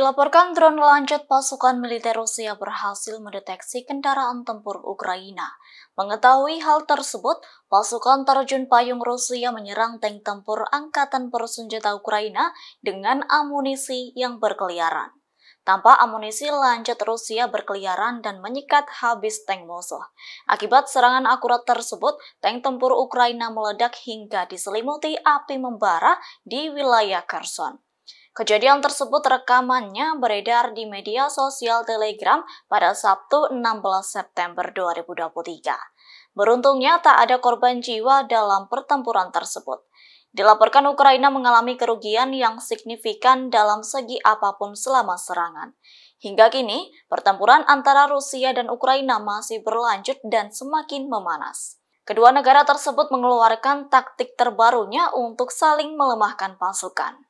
Dilaporkan drone lanjut pasukan militer Rusia berhasil mendeteksi kendaraan tempur Ukraina. Mengetahui hal tersebut, pasukan terjun payung Rusia menyerang tank tempur angkatan bersenjata Ukraina dengan amunisi yang berkeliaran. Tanpa amunisi lanjut Rusia berkeliaran dan menyikat habis tank musuh. Akibat serangan akurat tersebut, tank tempur Ukraina meledak hingga diselimuti api membara di wilayah Kherson. Kejadian tersebut rekamannya beredar di media sosial Telegram pada Sabtu 16 September 2023. Beruntungnya tak ada korban jiwa dalam pertempuran tersebut. Dilaporkan Ukraina mengalami kerugian yang signifikan dalam segi apapun selama serangan. Hingga kini, pertempuran antara Rusia dan Ukraina masih berlanjut dan semakin memanas. Kedua negara tersebut mengeluarkan taktik terbarunya untuk saling melemahkan pasukan.